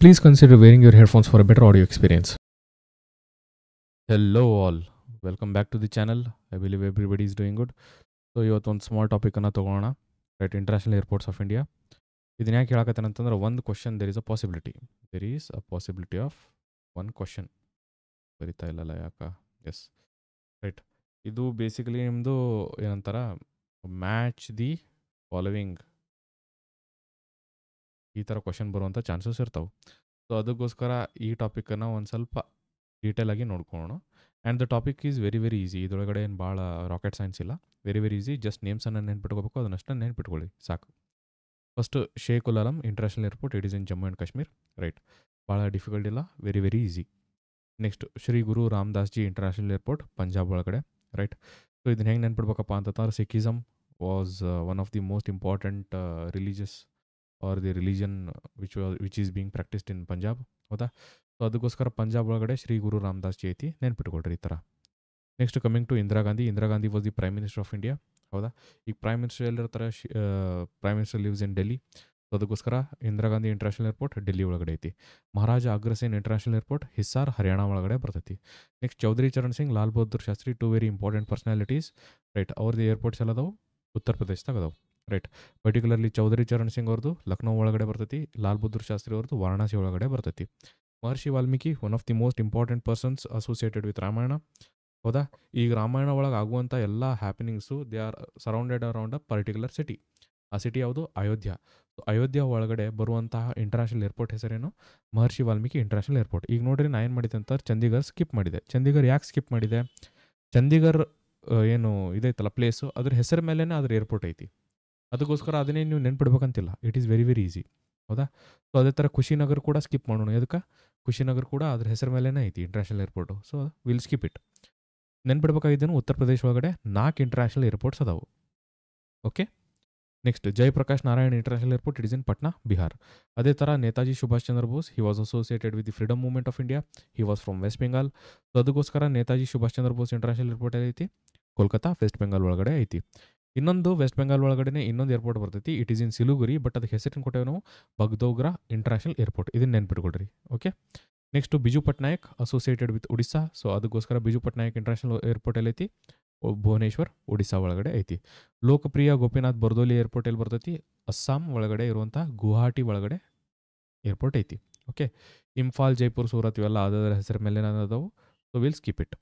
Please consider wearing your headphones for a better audio experience. Hello all, welcome back to the channel. I believe everybody is doing good. So ಒಂದು small ಟಾಪಿಕನ್ನು ತೊಗೊಳೋಣ right international airports of India ಇದನ್ನ ಯಾಕೆ ಹೇಳಕತ್ತಾನೆ ಅಂತಂದ್ರೆ ಒಂದು question there is a possibility there is a possibility of one question ಬರೀತಾ ಇಲ್ಲಲ್ಲ ಯಾಕೆ ಎಸ್ ರೈಟ್ ಇದು ಬೇಸಿಕಲಿ ನಿಮ್ಮದು ಏನಂತಾರೆ ಮ್ಯಾಚ್ ದಿ ಫಾಲೋವಿಂಗ್ ಈ ತರ ಕ್ವೆಶ್ಚನ್ ಬರೋಂತ ಚಾನ್ಸಸ್ ಇರ್ತವೆ ಸೋ ಅದಕ್ಕೋಸ್ಕರ ಈ ಟಾಪಿಕ್ ಅನ್ನು ಒಂದ ಸ್ವಲ್ಪ ಡೀಟೇಲ್ ಆಗಿ ನೋಡ್ಕೋಣ and the topic is very very easy ಇದೊಳಗಡೆ ಏನು ಬಹಳ ರಾಕೆಟ್ ಸೈನ್ಸ್ ಇಲ್ಲ very very easy just names ಅನ್ನು ನೆನಪಿಟ್ಟುಕೊಳ್ಳಬೇಕು ಅದನಷ್ಟೇ ನೆನಪಿಟ್ಟುಕೊಳ್ಳಿ ಸಾಕು first Sheikh ul Alam international airport it is in Jammu and Kashmir right ಬಹಳ ಡಿಫಿಕಲ್ಟಿ ಇಲ್ಲ very very easy next Shri Guru Ramdasji international airport Punjab ಬಳಕಡೆ ರೈಟ್ ಸೋ ಇದನ್ನ ಹೇಗೆ ನೆನಪಿಡಬೇಕಪ್ಪ ಅಂತ ತಾರ Sikhism was one of the most important religious or the religion which which is being practised in Punjab ಹೌದಾ so ಅದಕ್ಕೋಸ್ಕರ ಪಂಜಾಬ್ ಒಳಗಡೆ ಶ್ರೀ ಗುರು ರಾಮದಾಸ್ ಜಿ ಐತಿ ನೆನ್ಪಿಟ್ಕೊಳ್ರಿ ಈ ಥರ next coming to Indira Gandhi Indira Gandhi was the prime minister of India ಹೌದಾ ಈಗ ಪ್ರೈಮ್ ಮಿನಿಸ್ಟರ್ ಎಲ್ಲಿರ್ತಾರೆ prime minister lives in Delhi so ಅದಕ್ಕೋಸ್ಕರ ಇಂದಿರಾ ಗಾಂಧಿ ಇಂಟರ್ನ್ಯಾಷನಲ್ ಏರ್ಪೋರ್ಟ್ ಡೆಲ್ಲಿ ಒಳಗಡೆ ಐತಿ ಮಹಾರಾಜ ಅಗ್ರಸೇನ್ ಇಂಟರ್ನ್ಯಾಷನಲ್ ಏರ್ಪೋರ್ಟ್ ಹಿಸ್ಸಾರ್ ಹರಿಯಾಣ ಒಳಗಡೆ ಬರ್ತೈತಿ next Chaudhary Charan Singh Lal Bahadur Shastri two very important personalities right ಅವ್ರದ್ದು ಏರ್ಪೋರ್ಟ್ಸ್ ಎಲ್ಲದವು ಉತ್ತರ ಪ್ರದೇಶದಾಗ ಅದಾವೆ ರೈಟ್ ಪರ್ಟಿಕ್ಯುಲರ್ಲಿ ಚೌಧರಿ ಚರಣ್ ಸಿಂಗ್ ಅವ್ರದ್ದು ಲಕ್ನೋ ಒಳಗಡೆ ಬರ್ತೈತಿ ಲಾಲ್ ಬಹದ್ದೂರ್ ಶಾಸ್ತ್ರಿ ಅವ್ರದ್ದು ವಾರಣಾಸಿ ಒಳಗಡೆ ಬರ್ತೈತಿ Maharshi Valmiki one of the most important persons associated with Ramayana ಹೌದಾ ಈಗ ರಾಮಾಯಣ ಒಳಗೆ ಆಗುವಂಥ ಎಲ್ಲ happenings they are surrounded around a particular city ಆ ಸಿಟಿ ಯಾವುದು ಅಯೋಧ್ಯ ಸೊ ಅಯೋಧ್ಯ ಒಳಗಡೆ ಬರುವಂತಹ ಇಂಟರ್ನ್ಯಾಷನಲ್ ಏರ್ಪೋರ್ಟ್ ಹೆಸರೇನು ಮಹರ್ಷಿ ವಾಲ್ಮೀಕಿ ಇಂಟರ್ನ್ಯಾಷನಲ್ ಏರ್ಪೋರ್ಟ್ ಈಗ ನೋಡ್ರಿ ನಾನು ಏನು ಮಾಡಿದೆ ಅಂತ ಚಂಡೀಗರ್ ಸ್ಕಿಪ್ ಮಾಡಿದೆ ಚಂಡೀಗಢ ಯಾಕೆ ಸ್ಕಿಪ್ ಮಾಡಿದೆ ಚಂಡೀಗಢ ಏನು ಇದೈತಲ್ಲ ಪ್ಲೇಸು ಅದ್ರ ಹೆಸರು ಮೇಲೇ ಅದ್ರ ಏರ್ಪೋರ್ಟ್ ಐತಿ ಅದಕ್ಕೋಸ್ಕರ ಅದನ್ನೇ ನೀವು ನೆನ್ಪಿಡ್ಬೇಕಂತಿಲ್ಲ it is very very easy ಹೌದಾ ಸೊ ಅದೇ ಥರ ಖುಷಿನಗರ್ ಕೂಡ ಸ್ಕಿಪ್ ಮಾಡೋಣ ಅದಕ್ಕೆ ಖುಷಿನಗರ್ ಕೂಡ ಅದ್ರ ಹೆಸರು ಮೇಲೇ ಐತಿ international airport so will skip it ನೆನ್ಪಿಡ್ಬೇಕಾಗಿದ್ದೇನು ಉತ್ತರ ಪ್ರದೇಶ ಒಳಗಡೆ ನಾಲ್ಕು ಇಂಟರ್ನ್ಯಾಷನಲ್ ಏರ್ಪೋರ್ಟ್ಸ್ ಅದಾವು okay next Jayaprakash Narayan international airport it is in Patna Bihar ಅದೇ ಥರ Netaji Subhash Chandra Bose he was associated with the freedom movement of India he was from West Bengal so ಅದಕ್ಕೋಸ್ಕರ ನೇತಾಜಿ ಸುಭಾಷ್ ಚಂದ್ರ ಬೋಸ್ ಇಂಟರ್ನ್ಯಾಷನಲ್ ಏರ್ಪೋರ್ಟ್ ಐತಿ ಕೋಲ್ಕತ್ತಾ ವೆಸ್ಟ್ ಬೆಂಗಾಲ್ ಒಳಗಡೆ ಐತಿ ಇನ್ನೊಂದು ವೆಸ್ಟ್ ಬೆಂಗಾಲ್ ಒಳಗಡೆ ಇನ್ನೊಂದು ಏರ್ಪೋರ್ಟ್ ಬರ್ತೈತಿ it is in Siliguri but ಅದಕ್ಕೆ ಹೆಸರಿನ ಕೊಟ್ಟೇವೆ ನಾವು ಬಗ್ದೋಗ್ರಾ ಇಂಟರ್ನ್ಯಾಷನಲ್ ಏರ್ಪೋರ್ಟ್ ಇದನ್ನ ನೆನ್ಪಿಟ್ಕೊಳ್ರಿ okay next Biju Patnaik associated with Odisha so ಅದಕ್ಕೋಸ್ಕರ ಬಿಜು ಪಟ್ನಾಯಕ್ ಇಂಟರ್ನ್ಯಾಷನಲ್ ಏರ್ಪೋರ್ಟ್ ಎಲ್ಲಿ ಐತಿ ಭುವನೇಶ್ವರ್ ಒಡಿಶಾ ಒಳಗಡೆ ಐತಿ ಲೋಕಪ್ರಿಯ ಗೋಪಿನಾಥ್ ಬರ್ದೋಲಿ ಏರ್ಪೋರ್ಟ್ ಎಲ್ಲಿ ಬರ್ತೈತಿ ಅಸ್ಸಾಂ ಒಳಗಡೆ ಇರುವಂಥ ಗುವಾಹಟಿ ಒಳಗಡೆ ಏರ್ಪೋರ್ಟ್ ಐತಿ ಓಕೆ ಇಂಫಾಲ್ ಜೈಪುರ್ ಸೂರತ್ ಇವೆಲ್ಲ ಅದರ ಹೆಸರ ಮೇಲೆ ಅದಾವು so will skip it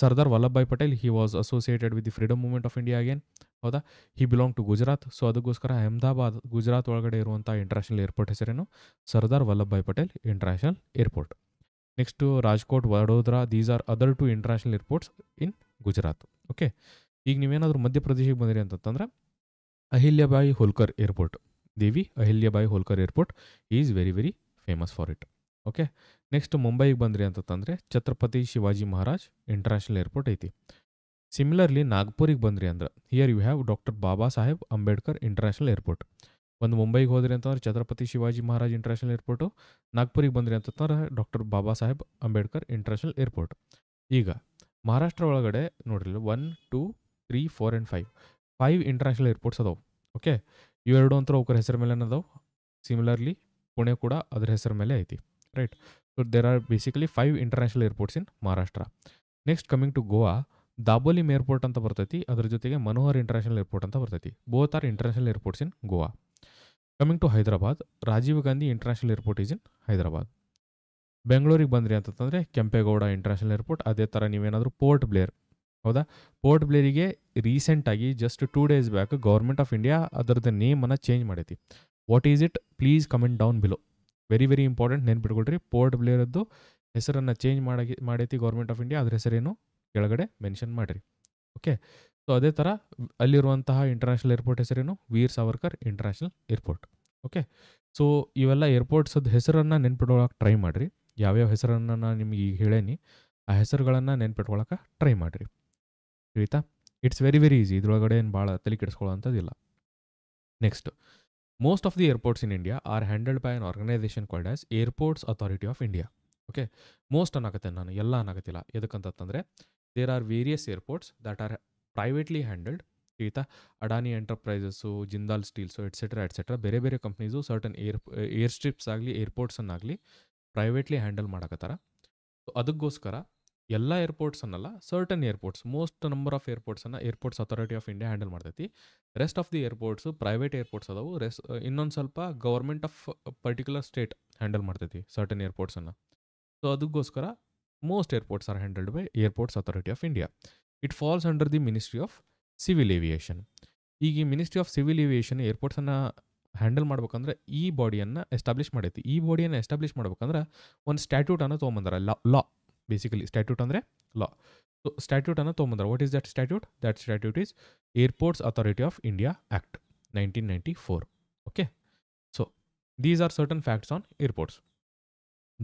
Sardar Vallabhbhai Patel he was associated with the freedom movement of India again ಹೌದಾ he belong to Gujarat so ಅದಕ್ಕೋಸ್ಕರ ಅಹಮದಾಬಾದ್ ಗುಜರಾತ್ ಒಳಗಡೆ ಇರುವಂಥ ಇಂಟರ್ನ್ಯಾಷನಲ್ ಏರ್ಪೋರ್ಟ್ ಹೆಸರೇನು Sardar Vallabhbhai Patel international airport next Rajkot Vadodara these are other two international airports in Gujarat okay ಈಗ ನೀವೇನಾದರೂ ಮಧ್ಯಪ್ರದೇಶಿಗೆ ಬಂದಿರಿ ಅಂತಂತಂದ್ರೆ Ahilyabai Holkar airport Devi Ahilyabai Holkar airport is very very famous for it okay next ಮುಂಬೈಗೆ ಬಂದ್ರಿ ಅಂತಂತಂದರೆ ಛತ್ರಪತಿ ಶಿವಾಜಿ ಮಹಾರಾಜ್ ಇಂಟರ್ನ್ಯಾಷನಲ್ ಏರ್ಪೋರ್ಟ್ ಐತಿ ಸಿಮಿಲರ್ಲಿ ನಾಗ್ಪುರಿಗೆ ಬಂದ್ರಿ ಅಂದ್ರೆ here you have doctor Baba Saheb Ambedkar international airport ಒಂದು ಮುಂಬೈಗೆ ಹೋದ್ರಿ ಅಂತಂದ್ರೆ ಛತ್ರಪತಿ ಶಿವಾಜಿ ಮಹಾರಾಜ್ ಇಂಟರ್ನ್ಯಾಷನಲ್ ಏರ್ಪೋರ್ಟು ನಾಗ್ಪುರಿಗೆ ಬಂದ್ರಿ ಅಂತಂದ್ರೆ doctor Baba Saheb Ambedkar international airport ಈಗ ಮಹಾರಾಷ್ಟ್ರ ಒಳಗಡೆ ನೋಡ್ರಿ one two three four and five five international airports ಅದಾವೆ ಓಕೆ ಇವೆರಡು ಅಂತ ಒಬ್ಬರ ಹೆಸರು ಮೇಲೆ ಅದಾವೆ ಸಿಮಿಲರ್ಲಿ ಪುಣೆ ಕೂಡ ಅದ್ರ ಹೆಸರು ಮೇಲೆ ಐತಿ right so there are basically five international airports in Maharashtra next coming to Goa Dabolim airport ಅಂತ ಬರ್ತೈತಿ ಅದ್ರ ಜೊತೆಗೆ ಮನೋಹರ್ ಇಂಟರ್ನ್ಯಾಷನಲ್ ಏರ್ಪೋರ್ಟ್ ಅಂತ ಬರ್ತೈತಿ both are international airports in Goa coming to Hyderabad Rajiv Gandhi international airport is in Hyderabad ಬೆಂಗಳೂರಿಗೆ ಬಂದ್ರಿ ಅಂತಂದರೆ ಕೆಂಪೇಗೌಡ ಇಂಟರ್ನ್ಯಾಷನಲ್ ಏರ್ಪೋರ್ಟ್ ಅದೇ ಥರ ನೀವೇನಾದರೂ ಪೋರ್ಟ್ ಬ್ಲೇರ್ ಹೌದಾ ಪೋರ್ಟ್ ಬ್ಲೇರಿಗೆ ರೀಸೆಂಟಾಗಿ just two days back government of India ಅದರದ್ದು ನೇಮನ್ನು ಚೇಂಜ್ ಮಾಡೈತಿ what is it please comment down below very very important ನೆನ್ಪಿಟ್ಕೊಳ್ರಿ ಪೋರ್ಟ್ ಬ್ಲೇರದ್ದು ಹೆಸರನ್ನು ಚೇಂಜ್ ಮಾಡಿ ಮಾಡೈತಿ ಗೌರ್ಮೆಂಟ್ ಆಫ್ ಇಂಡಿಯಾ ಅದ್ರ ಹೆಸರೇನು ಕೆಳಗಡೆ ಮೆನ್ಷನ್ ಮಾಡಿರಿ ಓಕೆ ಸೊ ಅದೇ ಥರ ಅಲ್ಲಿರುವಂತಹ ಇಂಟರ್ನ್ಯಾಷನಲ್ ಏರ್ಪೋರ್ಟ್ ಹೆಸರೇನು Veer Savarkar international airport okay so ಇವೆಲ್ಲ ಏರ್ಪೋರ್ಟ್ಸದ ಹೆಸರನ್ನು ನೆನ್ಪಿಟ್ಕೊಳಕ್ಕೆ ಟ್ರೈ ಮಾಡಿರಿ ಯಾವ್ಯಾವ ಹೆಸರನ್ನು ನಾನು ನಿಮಗೆ ಈಗ ಹೇಳೇನಿ ಆ ಹೆಸರುಗಳನ್ನು ನೆನ್ಪಿಟ್ಕೊಳಕ್ಕೆ ಟ್ರೈ ಮಾಡಿರಿ ತಿಳಿತಾ ಇಟ್ಸ್ ವೆರಿ ವೆರಿ ಈಸಿ ಇದ್ರೊಳಗಡೆ ಏನು ಭಾಳ ತಲೆ ಕೆಡಿಸ್ಕೊಳ್ಳೋವಂಥದ್ದಿಲ್ಲ next most of the airports in India are handled by an organisation called as Airports authority of India okay most ಅನ್ನಾಗತ್ತೆ ನಾನು ಎಲ್ಲ ಅನ್ನಕತ್ತಿಲ್ಲ ಎದಕ್ಕಂತಂದರೆ there are various airports that are privately handled ಈತ Adani Enterprises Jindal Steels etcetera etcetera ಬೇರೆ ಬೇರೆ companies certain air air strips ಆಗಲಿ ಏರ್ಪೋರ್ಟ್ಸನ್ನಾಗಲಿ ಪ್ರೈವೇಟ್ಲಿ ಹ್ಯಾಂಡಲ್ ಮಾಡಕತ್ತಾರ ಸೊ ಅದಕ್ಕೋಸ್ಕರ ಎಲ್ಲ ಏರ್ಪೋರ್ಟ್ಸನ್ನಲ್ಲ certain airports most number of ಏರ್ಪೋರ್ಟ್ಸನ್ನು Airports authority of India handle ಮಾಡ್ತೈತಿ rest of the airports private airports ಅದಾವು ರೆಸ್ ಇನ್ನೊಂದು ಸ್ವಲ್ಪ government of particular state handle ಮಾಡ್ತೈತಿ ಸರ್ಟನ್ ಏರ್ಪೋರ್ಟ್ಸನ್ನು ಸೊ ಅದಕ್ಕೋಸ್ಕರ most airports are handled by airports Authority of India. It falls under the Ministry of civil aviation ಈಗ ಈ ಮಿನಿಸ್ಟ್ರಿ ಆಫ್ ಸಿವಿಲ್ ಏವಿಯೇಷನ್ ಏರ್ಪೋರ್ಟ್ಸನ್ನು ಹ್ಯಾಂಡಲ್ ಮಾಡ್ಬೇಕಂದ್ರೆ ಈ ಬಾಡಿಯನ್ನು ಎಸ್ಟಾಬ್ಲಿಷ್ ಮಾಡೈತಿ ಈ ಬಾಡಿಯನ್ನು ಎಸ್ಟಾಬ್ಲಿಷ್ ಮಾಡ್ಬೇಕಂದ್ರೆ ಒಂದು ಸ್ಟ್ಯಾಟ್ಯೂಟನ್ನು ತೊಗೊಂಬಂದ್ರೆ ಲಾ ಲಾ ಬೇಸಿಕಲಿ ಸ್ಟ್ಯಾಟ್ಯೂಟ್ ಅಂದರೆ ಲಾ ಸೊ ಸ್ಟ್ಯಾಟ್ಯೂಟನ್ನು ತೊಗೊಂಬಂದ್ರೆ what is that statute that statute is airports authority of India act nineteen ninety four okay so these are certain facts on airports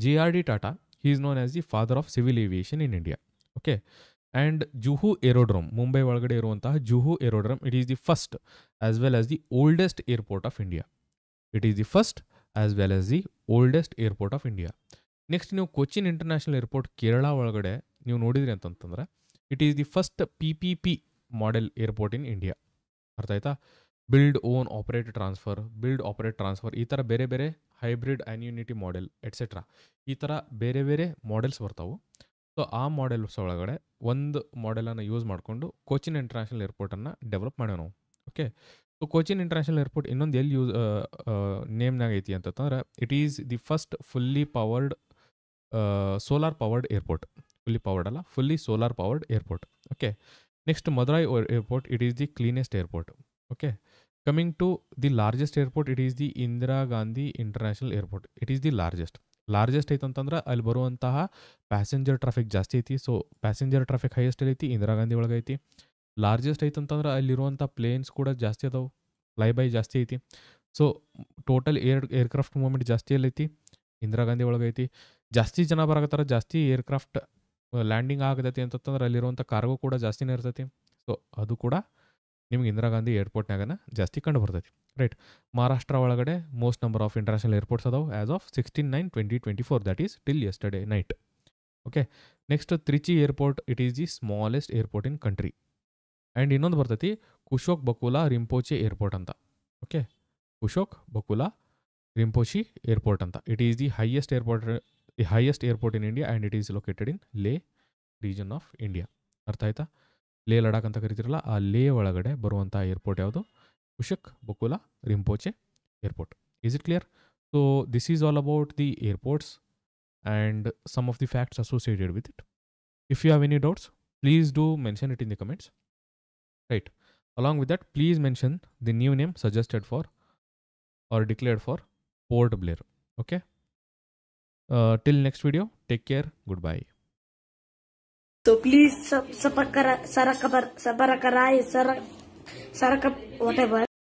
J R D Tata he is known as the father of civil aviation in India okay and Juhu aerodrome Mumbai ಒಳಗಡೆ ಇರುವಂತಹ Juhu aerodrome it is the first as well as the oldest airport of India it is the first as well as the oldest airport of India next ನೀವು Cochin international airport Kerala ಒಳಗಡೆ ನೀವು ನೋಡಿದ್ರಿ ಅಂತಂತಂದರೆ it is the first P P P model airport in India ಅರ್ಥ ಆಯ್ತಾ build own operate transfer build operate transfer ಈ ಥರ ಬೇರೆ ಬೇರೆ ಹೈಬ್ರಿಡ್ ಅನ್ಯೂನಿಟಿ ಮಾಡೆಲ್ ಎಟ್ಸೆಟ್ರಾ ಈ ಥರ ಬೇರೆ ಬೇರೆ ಮಾಡೆಲ್ಸ್ ಬರ್ತಾವೆ ಸೊ ಆ ಮಾಡೆಲ್ಸ್ ಒಳಗಡೆ ಒಂದು ಮಾಡೆಲನ್ನು ಯೂಸ್ ಮಾಡಿಕೊಂಡು ಕೋಚಿನ್ ಇಂಟರ್ನ್ಯಾಷನಲ್ ಏರ್ಪೋರ್ಟನ್ನು ಡೆವಲಪ್ ಮಾಡ್ಯಾವ ನಾವು okay so Cochin international airport ಇನ್ನೊಂದು ಎಲ್ಲಿ ಯೂಸ್ ನೇಮ್ನಾಗ ಐತಿ ಅಂತಂದ್ರೆ it is the first fully powered solar powered airport fully powered ಅಲ್ಲ fully solar powered airport okay next Madurai airport it is the cleanest airport okay Coming to the largest airport, it is the Indira Gandhi International Airport. It is the largest. Largest ಐತೆ ಅಂತಂದ್ರೆ ಅಲ್ಲಿ ಬರುವಂತಹ passenger traffic ಜಾಸ್ತಿ ಐತಿ so passenger traffic highest ಐತಿ ಇಂದಿರಾ ಗಾಂಧಿ ಒಳಗೆ ಐತಿ largest ಐತೆ ಅಂತಂದ್ರೆ ಅಲ್ಲಿರುವಂಥ ಪ್ಲೇನ್ಸ್ ಕೂಡ ಜಾಸ್ತಿ ಅದಾವೆ ಫ್ಲೈ ಬೈ ಜಾಸ್ತಿ ಐತಿ so total air aircraft movement ಜಾಸ್ತಿ ಅಲ್ಲೈತಿ ಇಂದಿರಾ ಗಾಂಧಿ ಒಳಗೆ ಐತಿ ಜಾಸ್ತಿ ಜನ ಬರಕತ್ತಾರ ಜಾಸ್ತಿ ಏರ್ಕ್ರಾಫ್ಟ್ ಲ್ಯಾಂಡಿಂಗ್ ಆಗತೈತಿ ಅಂತಂತಂದ್ರೆ ಅಲ್ಲಿರುವಂಥ ಕಾರ್ಗೋ ಕೂಡ ಜಾಸ್ತಿನೇ ಇರ್ತೈತಿ ಸೊ ಅದು ಕೂಡ ನಿಮ್ಗೆ ಇಂದಿರಾ ಗಾಂಧಿ ಏರ್ಪೋರ್ಟ್ನಾಗನ ಜಾಸ್ತಿ ಕಂಡು ಬರ್ತೈತಿ ರೈಟ್ ಮಹಾರಾಷ್ಟ್ರ ಒಳಗಡೆ most number of international airports ಅದಾವೆ as of sixteen nine twenty twenty four that is till day night okay next Trichy airport it is the smallest airport in country and ಇನ್ನೊಂದು ಬರ್ತೈತಿ ಕುಶೋಕ್ ಬಕುಲಾ ರಿಂಪೋಚೆ ಏರ್ಪೋರ್ಟ್ ಅಂತ ಓಕೆ ಕುಶೋಕ್ ಬಕುಲಾ ರಿಂಪೋಚಿ ಏರ್ಪೋರ್ಟ್ ಅಂತ it is the highest airport the highest airport in India and it is located in Leh region of India ಅರ್ಥ ಆಯ್ತಾ ಲೇ ಲಡಾಕ್ ಅಂತ ಕರಿತಿರಲ್ಲ ಆ ಲೇ ಒಳಗಡೆ ಬರುವಂಥ ಏರ್ಪೋರ್ಟ್ ಯಾವುದು Kushok Bakula Rimpochee airport is it clear so this is all about the airports and some of the facts associated with it if you have any doubts please do mention it in the comments right along with that please mention the new name suggested for or declared for port blair okay uh, till next video take care goodbye तो please सब सबर करा सारा खबर सबर कराए सारा सारा कब वट एवर